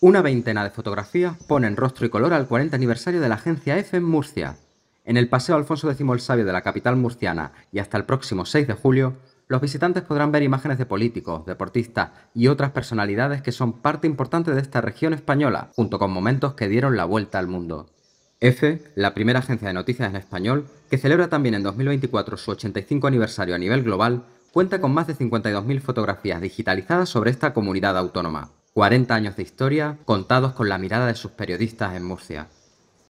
Una veintena de fotografías ponen rostro y color al 40 aniversario de la agencia EFE en Murcia. En el Paseo Alfonso X el Sabio de la capital murciana y hasta el próximo 6 de julio, los visitantes podrán ver imágenes de políticos, deportistas y otras personalidades que son parte importante de esta región española, junto con momentos que dieron la vuelta al mundo. EFE, la primera agencia de noticias en español, que celebra también en 2024 su 85 aniversario a nivel global, cuenta con más de 52.000 fotografías digitalizadas sobre esta comunidad autónoma. 40 años de historia contados con la mirada de sus periodistas en Murcia.